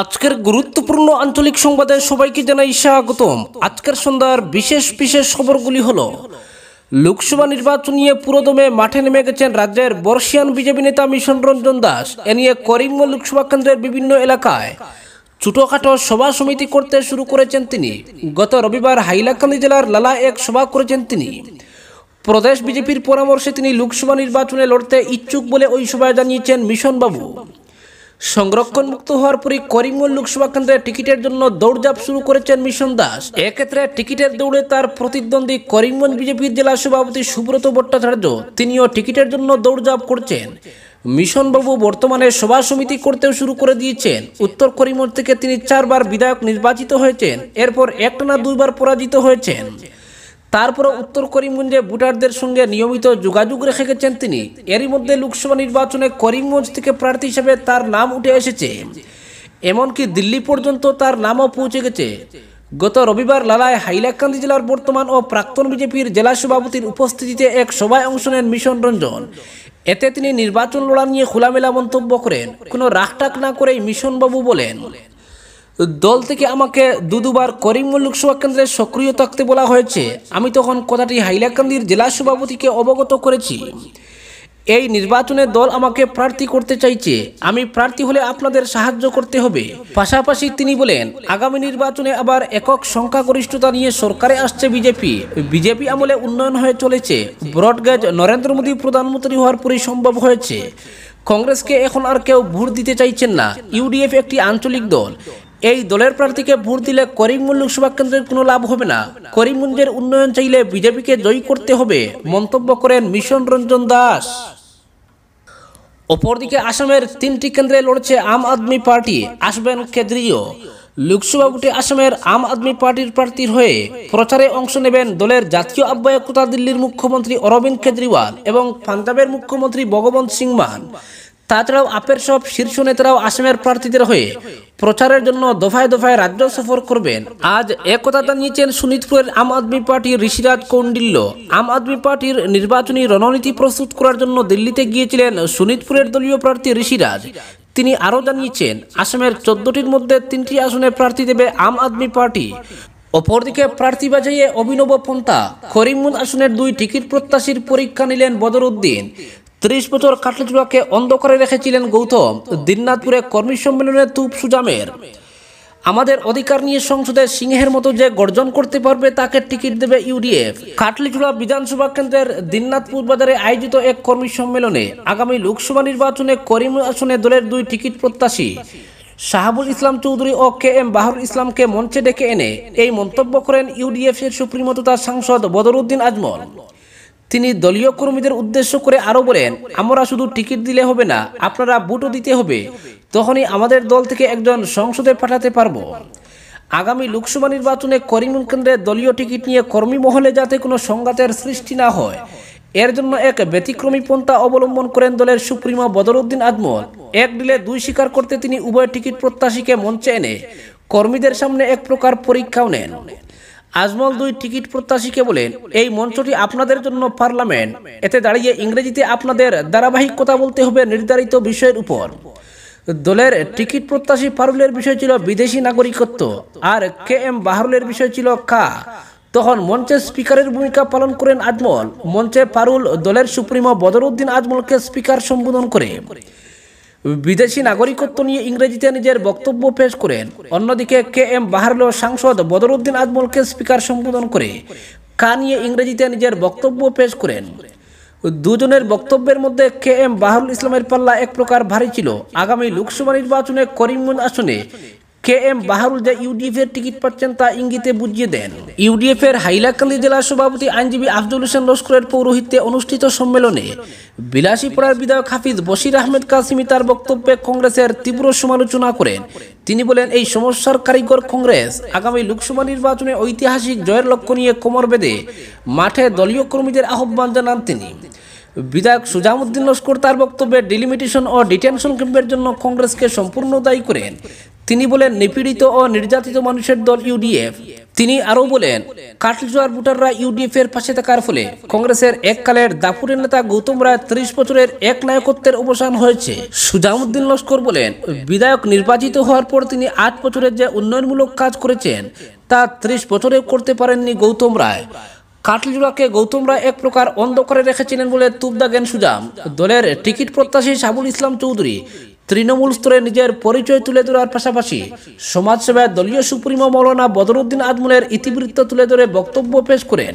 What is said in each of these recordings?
আজকের গুরুত্বপূর্ণ আঞ্চলিক সংবাদে সবাইকে জানাই স্বাগতম আজকের সন্ধ্যার বিশেষ বিশেষ খবরগুলি হলো লোকসভা নির্বাচন নিয়ে পুরোদমে মাঠে নেমে গেছেন রাজ্যের বর্ষিয়ান বিজেপি নেতা মিশন রঞ্জন দাস এ নিয়ে করিমগঞ্জ লোকসভা কেন্দ্রের বিভিন্ন এলাকায় ছোটখাটো সভা সমিতি করতে শুরু করেছেন তিনি গত রবিবার হাইলাকান্দি জেলার লালা এক সভা করেছেন তিনি প্রদেশ বিজেপির পরামর্শে তিনি লোকসভা নির্বাচনে লড়তে ইচ্ছুক বলে ওই সভায় জানিয়েছেন মিশন বাবু সংরক্ষণমুক্ত হওয়ার পরই করিমগঞ্জ লোকসভা কেন্দ্রে টিকিটের জন্য দৌড়ঝাঁপ শুরু করেছেন মিশন দাস এক্ষেত্রে টিকিটের দৌড়ে তার প্রতিদ্বন্দ্বী করিমগঞ্জ বিজেপির জেলা সভাপতি সুব্রত ভট্টাচার্য তিনিও টিকিটের জন্য দৌড়ঝাঁপ করছেন মিশনবাবু বর্তমানে সভা সমিতি করতেও শুরু করে দিয়েছেন উত্তর করিমগঞ্জ থেকে তিনি চারবার বিধায়ক নির্বাচিত হয়েছেন এরপর একটানা দুইবার পরাজিত হয়েছেন তারপরে উত্তর করিমগঞ্জে ভোটারদের সঙ্গে নিয়মিত যোগাযোগ রেখে গেছেন তিনি এরই মধ্যে লোকসভা নির্বাচনে করিমগঞ্জ থেকে প্রার্থী হিসেবে তার নাম উঠে এসেছে এমনকি দিল্লি পর্যন্ত তার নামও পৌঁছে গেছে গত রবিবার লালায় হাইলাকান্দি জেলার বর্তমান ও প্রাক্তন বিজেপির জেলা সভাপতির উপস্থিতিতে এক সভায় অংশ নেন মিশন রঞ্জন এতে তিনি নির্বাচন লড়া নিয়ে খোলামেলা মন্তব্য করেন কোনো রাখটাক না করেই মিশনবাবু বলেন দল থেকে আমাকে দুদুবার করিমুল লোকসভা কেন্দ্রে সক্রিয় থাকতে বলা হয়েছে আমি তখন কথাটি হাইলাকান্দির জেলা সভাপতিকে অবগত করেছি এই নির্বাচনে দল আমাকে প্রার্থী করতে চাইছে আমি প্রার্থী হলে আপনাদের সাহায্য করতে হবে পাশাপাশি তিনি বলেন আগামী নির্বাচনে আবার একক সংখ্যাগরিষ্ঠতা নিয়ে সরকারে আসছে বিজেপি বিজেপি আমলে উন্নয়ন হয়ে চলেছে ব্রডগেজ নরেন্দ্র মোদী প্রধানমন্ত্রী হওয়ার পরই সম্ভব হয়েছে কংগ্রেসকে এখন আর কেউ ভোট দিতে চাইছেন না ইউডিএফ একটি আঞ্চলিক দল এই দলের প্রার্থীকে ভোট দিলে করিমগঞ্জ লোকসভা কেন্দ্রের কোনো লাভ হবে না করিমগঞ্জের উন্নয়ন চাইলে বিজেপিকে জয়ী করতে হবে মন্তব্য করেন মিশন রঞ্জন দাস অপরদিকে আসামের তিনটি কেন্দ্রে লড়ছে আম আদমি পার্টি আসবেন কেন্দ্রীয় লোকসভা ভোটে আসামের আম আদমি পার্টির প্রার্থীর হয়ে প্রচারে অংশ নেবেন দলের জাতীয় তথা দিল্লির মুখ্যমন্ত্রী অরবিন্দ কেজরিওয়াল এবং পাঞ্জাবের মুখ্যমন্ত্রী ভগবন্ত সিংমান মান তাছাড়াও আপের সব শীর্ষ নেতারাও আসামের প্রার্থীদের হয়ে প্রচারের জন্য দফায় দফায় রাজ্য সফর করবেন আজ একথা জানিয়েছেন সুনিতপুরের আম আদমি পার্টির ঋষিরাজ কৌন্ডিল্য আম আদমি পার্টির নির্বাচনী রণনীতি প্রস্তুত করার জন্য দিল্লিতে গিয়েছিলেন সুনিতপুরের দলীয় প্রার্থী ঋষিরাজ তিনি আরও জানিয়েছেন আসামের চোদ্দটির মধ্যে তিনটি আসনে প্রার্থী দেবে আম আদমি পার্টি অপরদিকে প্রার্থী বাজাইয়ে অভিনব পন্থা করিমুন আসনের দুই টিকিট প্রত্যাশীর পরীক্ষা নিলেন বদরউদ্দিন ত্রিশ বছর কাটলেচুড়াকে অন্ধকারে রেখেছিলেন গৌতম দিননাথপুরে কর্মী সম্মেলনে তুপ সুজামের আমাদের অধিকার নিয়ে সংসদে সিংহের মতো যে গর্জন করতে পারবে তাকে টিকিট দেবে ইউডিএফ কাটলিচুড়া বিধানসভা কেন্দ্রের দিননাথপুর বাজারে আয়োজিত এক কর্মী সম্মেলনে আগামী লোকসভা নির্বাচনে করিম আসনে দলের দুই টিকিট প্রত্যাশী শাহাবুল ইসলাম চৌধুরী ও কে এম বাহরুল ইসলামকে মঞ্চে ডেকে এনে এই মন্তব্য করেন ইউডিএফ এর সুপ্রিমতা সাংসদ বদরুদ্দিন আজমল তিনি দলীয় কর্মীদের উদ্দেশ্য করে আরও বলেন আমরা শুধু টিকিট দিলে হবে না আপনারা ভোটও দিতে হবে তখনই আমাদের দল থেকে একজন সংসদে পাঠাতে পারব আগামী লোকসভা নির্বাচনে করিমগঞ্জ কেন্দ্রে দলীয় টিকিট নিয়ে কর্মী মহলে যাতে কোনো সংঘাতের সৃষ্টি না হয় এর জন্য এক ব্যতিক্রমী পন্থা অবলম্বন করেন দলের সুপ্রিমো বদরউদ্দিন আজমল এক ডিলে দুই স্বীকার করতে তিনি উভয় টিকিট প্রত্যাশীকে মঞ্চে এনে কর্মীদের সামনে এক প্রকার পরীক্ষাও নেন আজমল দুই টিকিট প্রত্যাশীকে বলেন এই মঞ্চটি আপনাদের জন্য পার্লামেন্ট এতে দাঁড়িয়ে ইংরেজিতে আপনাদের ধারাবাহিক কথা বলতে হবে নির্ধারিত বিষয়ের উপর দলের টিকিট প্রত্যাশী পারুলের বিষয় ছিল বিদেশি নাগরিকত্ব আর কে এম বাহরুলের বিষয় ছিল কা তখন মঞ্চে স্পিকারের ভূমিকা পালন করেন আজমল মঞ্চে পারুল দলের সুপ্রিমো বদরউদ্দিন আজমলকে স্পিকার সম্বোধন করে বিদেশি নাগরিকত্ব নিয়ে ইংরেজিতে নিজের বক্তব্য পেশ করেন অন্যদিকে কে এম বাহারল সাংসদ বদরুদ্দিন আজমলকে স্পিকার সম্বোধন করে কা নিয়ে ইংরেজিতে নিজের বক্তব্য পেশ করেন দুজনের বক্তব্যের মধ্যে কে এম বাহারুল ইসলামের পাল্লা এক প্রকার ভারী ছিল আগামী লোকসভা নির্বাচনে করিমগঞ্জ আসনে কে এম বাহারুল যা ইউডিএফ এর টিকিট পাচ্ছেন তা ইঙ্গিতে বুঝিয়ে দেন ইউডিএফ এর হাইলাকান্দি জেলা সভাপতি আইনজীবী আব্দুল হোসেন লস্করের পৌরোহিত্যে অনুষ্ঠিত সম্মেলনে বিলাসীপাড়ার বিধায়ক হাফিজ বশির আহমেদ কাসিমি তার বক্তব্যে কংগ্রেসের তীব্র সমালোচনা করেন তিনি বলেন এই সমস্যার কারিগর কংগ্রেস আগামী লোকসভা নির্বাচনে ঐতিহাসিক জয়ের লক্ষ্য নিয়ে কোমর বেঁধে মাঠে দলীয় কর্মীদের আহ্বান জানান তিনি বিধায়ক সুজামুদ্দিন লস্কর তার বক্তব্যে ডিলিমিটেশন ও ডিটেনশন ক্যাম্পের জন্য কংগ্রেসকে সম্পূর্ণ দায়ী করেন তিনি বলেন নিপীড়িত ও নির্যাতিত মানুষের দল ইউডিএফ তিনি আরও বলেন কাটলজোয়ার ভোটাররা ইউডিএফ এর পাশে থাকার ফলে কংগ্রেসের এককালের দাপুরের নেতা গৌতম রায় ত্রিশ বছরের এক নায়কত্বের অবসান হয়েছে সুজামুদ্দিন লস্কর বলেন বিধায়ক নির্বাচিত হওয়ার পর তিনি আট বছরের যে উন্নয়নমূলক কাজ করেছেন তা ত্রিশ বছরে করতে পারেননি গৌতম রায় কাটলজোড়াকে গৌতম রায় এক প্রকার অন্ধকারে রেখেছিলেন বলে তুবদা জ্ঞান সুজাম দলের টিকিট প্রত্যাশী সাবুল ইসলাম চৌধুরী তৃণমূল স্তরে নিজের পরিচয় তুলে ধরার পাশাপাশি সমাজসেবায় দলীয় সুপ্রিমো মৌলানা বদরুদ্দিন আদমুলের ইতিবৃত্ত তুলে ধরে বক্তব্য পেশ করেন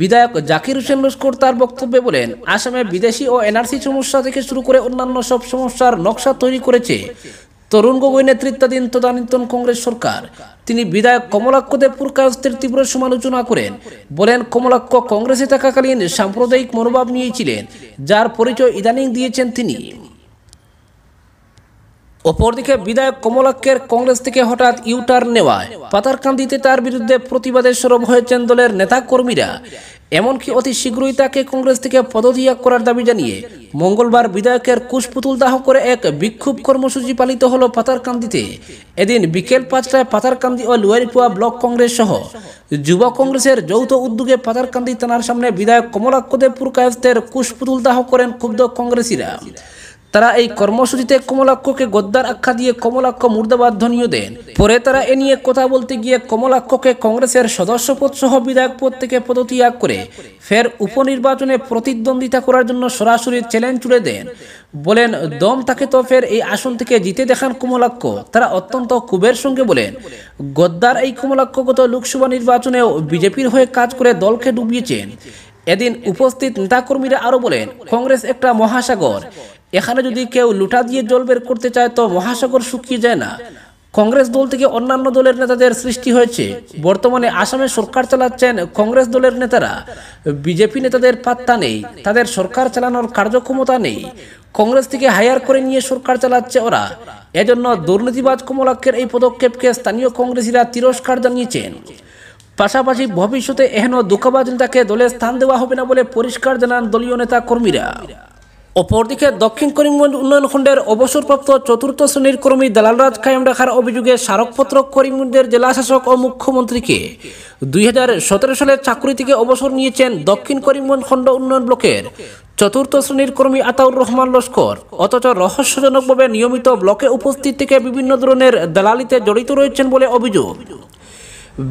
বিধায়ক জাকির হোসেন লস্কর তার বক্তব্যে বলেন আসামে বিদেশি ও এনআরসি সমস্যা থেকে শুরু করে অন্যান্য সব সমস্যার নকশা তৈরি করেছে তরুণ গগৈ নেতৃত্বাধীন তদানীতন কংগ্রেস সরকার তিনি বিধায়ক কমলাক্ষ দেবপুরকাস্তের তীব্র সমালোচনা করেন বলেন কমলাক্ষ কংগ্রেসে থাকাকালীন সাম্প্রদায়িক মনোভাব নিয়েছিলেন যার পরিচয় ইদানিং দিয়েছেন তিনি অপরদিকে বিধায়ক কমলাক্ষের কংগ্রেস থেকে হঠাৎ ইউটার নেওয়ায় পাতারকান্দিতে তার বিরুদ্ধে প্রতিবাদে সরব হয়েছেন দলের নেতাকর্মীরা এমনকি অতি শীঘ্রই তাকে কংগ্রেস থেকে পদত্যাগ করার দাবি জানিয়ে মঙ্গলবার বিধায়কের কুশপুতুল দাহ করে এক বিক্ষোভ কর্মসূচি পালিত হলো পাতারকান্দিতে এদিন বিকেল পাঁচটায় পাতারকান্দি ও লুয়ারিপুয়া ব্লক কংগ্রেস সহ যুব কংগ্রেসের যৌথ উদ্যোগে পাতারকান্দি থানার সামনে বিধায়ক কমলাক্ষ দেবপুর কুশপুতুল দাহ করেন ক্ষুব্ধ কংগ্রেসীরা তারা এই কর্মসূচিতে কমলাক্ষকে গদ্দার আখ্যা দিয়ে কমলাক্ষ মুর্দাবাধ্যনীয় দেন পরে তারা এ নিয়ে কথা বলতে গিয়ে কমলাক্ষকে কংগ্রেসের সদস্যপদ সহ বিধায়ক পদ থেকে পদত্যাগ করে ফের উপনির্বাচনে প্রতিদ্বন্দ্বিতা করার জন্য সরাসরি চ্যালেঞ্জ তুলে দেন বলেন দম তাকে তো ফের এই আসন থেকে জিতে দেখান কমলাক্ষ তারা অত্যন্ত কুবের সঙ্গে বলেন গদ্দার এই কমলাক্ষগত লোকসভা নির্বাচনেও বিজেপির হয়ে কাজ করে দলকে ডুবিয়েছেন এদিন উপস্থিত নেতাকর্মীরা আরও বলেন কংগ্রেস একটা মহাসাগর এখানে যদি কেউ লুটা দিয়ে জল বের করতে চায় তো মহাসাগর শুকিয়ে যায় না কংগ্রেস দল থেকে অন্যান্য দলের নেতাদের সৃষ্টি হয়েছে বর্তমানে আসামে সরকার চালাচ্ছেন কংগ্রেস দলের নেতারা বিজেপি নেতাদের পাত্তা নেই তাদের সরকার চালানোর কার্যক্ষমতা নেই কংগ্রেস থেকে হায়ার করে নিয়ে সরকার চালাচ্ছে ওরা এজন্য দুর্নীতিবাজ কমলাক্ষের এই পদক্ষেপকে স্থানীয় কংগ্রেসীরা তিরস্কার জানিয়েছেন পাশাপাশি ভবিষ্যতে এহেন দুঃখবাজ নেতাকে দলে স্থান দেওয়া হবে না বলে পরিষ্কার জানান দলীয় নেতা কর্মীরা অপরদিকে দক্ষিণ করিমগঞ্জ উন্নয়ন খণ্ডের অবসরপ্রাপ্ত চতুর্থ শ্রেণীর কর্মী দালালরাজ কায়েম রাখার অভিযোগে স্মারকপত্র করিমগঞ্জের জেলাশাসক ও মুখ্যমন্ত্রীকে দুই হাজার সালে চাকরি থেকে অবসর নিয়েছেন দক্ষিণ করিমগঞ্জ খণ্ড উন্নয়ন ব্লকের চতুর্থ শ্রেণীর কর্মী আতাউর রহমান লস্কর অথচ রহস্যজনকভাবে নিয়মিত ব্লকে উপস্থিত থেকে বিভিন্ন ধরনের দালালিতে জড়িত রয়েছেন বলে অভিযোগ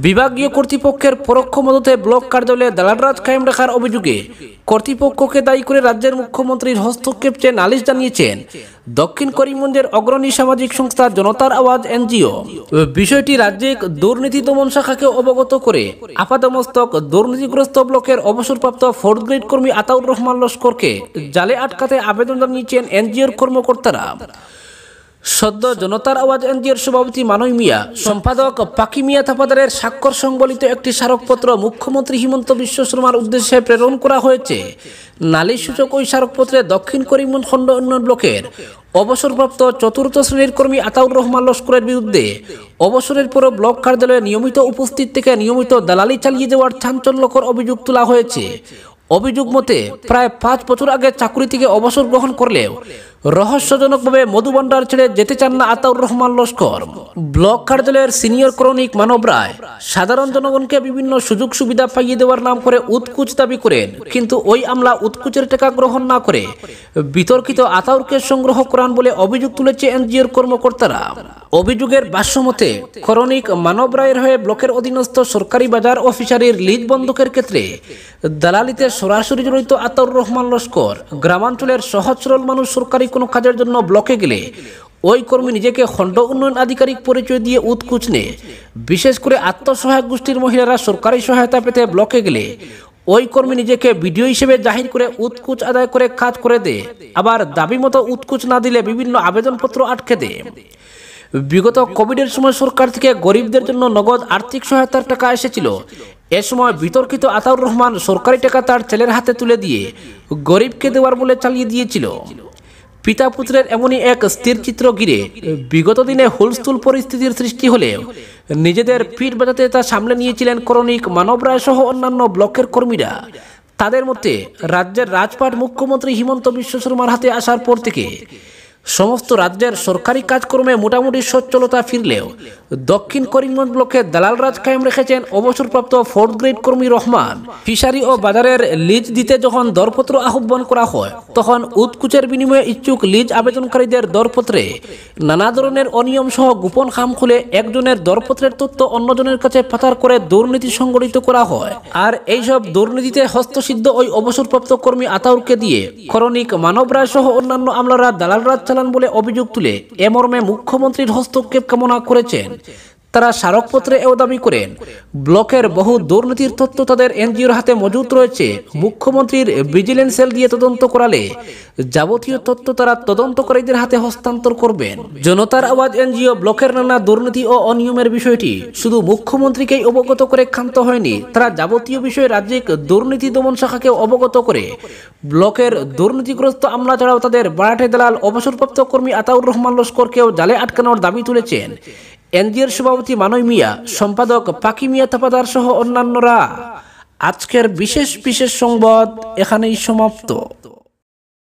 বিভাগীয় কর্তৃপক্ষের পরোক্ষ মদতে ব্লক কার্যালয়ে দালালরাজ কায়েম রাখার অভিযোগে কর্তৃপক্ষকে দায়ী করে রাজ্যের মুখ্যমন্ত্রীর হস্তক্ষেপ চেয়ে নালিশ জানিয়েছেন দক্ষিণ করিমগঞ্জের অগ্রণী সামাজিক সংস্থা জনতার আওয়াজ এনজিও বিষয়টি রাজ্যে দুর্নীতি দমন শাখাকে অবগত করে আপাতমস্তক দুর্নীতিগ্রস্ত ব্লকের অবসরপ্রাপ্ত ফোর্থ গ্রেড কর্মী আতাউর রহমান লস্করকে জালে আটকাতে আবেদন জানিয়েছেন এনজিওর কর্মকর্তারা সদ্য জনতার আওয়াজ এনজিওর সভাপতি মানয় মিয়া সম্পাদক পাকি মিয়া থাপাদারের স্বাক্ষর সংবলিত একটি স্মারকপত্র মুখ্যমন্ত্রী হিমন্ত বিশ্ব শর্মার উদ্দেশ্যে প্রেরণ করা হয়েছে নালিশ সূচক ওই স্মারকপত্রে দক্ষিণ করিমন খণ্ড উন্নয়ন ব্লকের অবসরপ্রাপ্ত চতুর্থ শ্রেণীর কর্মী আতাউর রহমান লস্করের বিরুদ্ধে অবসরের পরও ব্লক কার্যালয়ে নিয়মিত উপস্থিত থেকে নিয়মিত দালালি চালিয়ে যাওয়ার চাঞ্চল্যকর অভিযোগ তোলা হয়েছে অভিযোগ মতে প্রায় পাঁচ বছর আগে চাকরি থেকে অবসর গ্রহণ করলেও রহস্যজনকভাবে মধুবন্ডার ছেড়ে যেতে চান না আতাউর রহমান লস্কর ব্লক কার্যালয়ের সিনিয়র ক্রনিক মানব রায় সাধারণ জনগণকে বিভিন্ন সুযোগ সুবিধা পাইয়ে দেওয়ার নাম করে উৎকুচ দাবি করেন কিন্তু ওই আমলা উৎকুচের টাকা গ্রহণ না করে বিতর্কিত আতাউরকে সংগ্রহ করান বলে অভিযোগ তুলেছে এনজিওর কর্মকর্তারা অভিযোগের ভাষ্যমতে করণিক মানব রায়ের হয়ে ব্লকের অধীনস্থ সরকারি বাজার অফিসারের লিজ বন্ধকের ক্ষেত্রে দালালিতে সরাসরি জড়িত আতাউর রহমান লস্কর গ্রামাঞ্চলের সহজ সরল মানুষ সরকারি কোনো কাজের জন্য ব্লকে গেলে ওই কর্মী নিজেকে খণ্ড উন্নয়ন আধিকারিক পরিচয় দিয়ে উৎকুচ নেয় বিশেষ করে আত্মসহায়ক গোষ্ঠীর মহিলারা সরকারি সহায়তা পেতে ব্লকে গেলে ওই কর্মী নিজেকে ভিডিও হিসেবে জাহির করে উৎকুচ আদায় করে কাজ করে দেয় আবার দাবি মতো উৎকুচ না দিলে বিভিন্ন আবেদনপত্র আটকে দেয় বিগত কোভিডের সময় সরকার থেকে গরিবদের জন্য নগদ আর্থিক সহায়তার টাকা এসেছিল এ সময় বিতর্কিত আতাউর রহমান সরকারি টাকা তার ছেলের হাতে তুলে দিয়ে গরিবকে দেওয়ার বলে চালিয়ে দিয়েছিল পিতা পুত্রের এমনই এক স্থির চিত্র গিরে বিগত দিনে হুলস্থুল পরিস্থিতির সৃষ্টি হলে নিজেদের পিঠ বাজাতে তা সামলে নিয়েছিলেন করণিক মানব রায় সহ অন্যান্য ব্লকের কর্মীরা তাদের মধ্যে রাজ্যের রাজপাট মুখ্যমন্ত্রী হিমন্ত বিশ্ব শর্মার হাতে আসার পর থেকে সমস্ত রাজ্যের সরকারি কাজকর্মে মোটামুটি সচ্ছলতা ফিরলেও দক্ষিণ করিমগঞ্জ ব্লকে দালাল রাজ কায়েম রেখেছেন অবসরপ্রাপ্ত ফোর্থ গ্রেড কর্মী রহমান ফিশারি ও বাজারের লিজ দিতে যখন দরপত্র আহ্বান করা হয় তখন উৎকুচের বিনিময়ে ইচ্ছুক লিজ আবেদনকারীদের দরপত্রে নানা ধরনের অনিয়ম সহ গোপন খাম খুলে একজনের দরপত্রের তথ্য অন্যজনের কাছে পাতার করে দুর্নীতি সংগঠিত করা হয় আর এইসব দুর্নীতিতে হস্তসিদ্ধ ওই অবসরপ্রাপ্ত কর্মী আতাউরকে দিয়ে খরণিক মানব রায় সহ অন্যান্য আমলারা দালাল রাজ চালান বলে অভিযোগ তুলে এ মর্মে মুখ্যমন্ত্রীর হস্তক্ষেপ কামনা করেছেন তারা স্মারকপত্রে এও দাবি করেন ব্লকের বহু দুর্নীতির তথ্য তাদের এনজিওর হাতে মজুত রয়েছে মুখ্যমন্ত্রীর ভিজিলেন্স সেল দিয়ে তদন্ত করালে যাবতীয় তথ্য তারা তদন্তকারীদের হাতে হস্তান্তর করবেন জনতার আওয়াজ এনজিও ব্লকের নানা দুর্নীতি ও অনিয়মের বিষয়টি শুধু মুখ্যমন্ত্রীকেই অবগত করে ক্ষান্ত হয়নি তারা যাবতীয় বিষয়ে রাজ্যিক দুর্নীতি দমন শাখাকে অবগত করে ব্লকের দুর্নীতিগ্রস্ত আমলা ছাড়াও তাদের বারাঠে দালাল অবসরপ্রাপ্ত কর্মী আতাউর রহমান লস্করকেও জালে আটকানোর দাবি তুলেছেন এনজিওর সভাপতি মানয় মিয়া সম্পাদক পাকি মিয়া তাপাদার সহ অন্যান্যরা আজকের বিশেষ বিশেষ সংবাদ এখানেই সমাপ্ত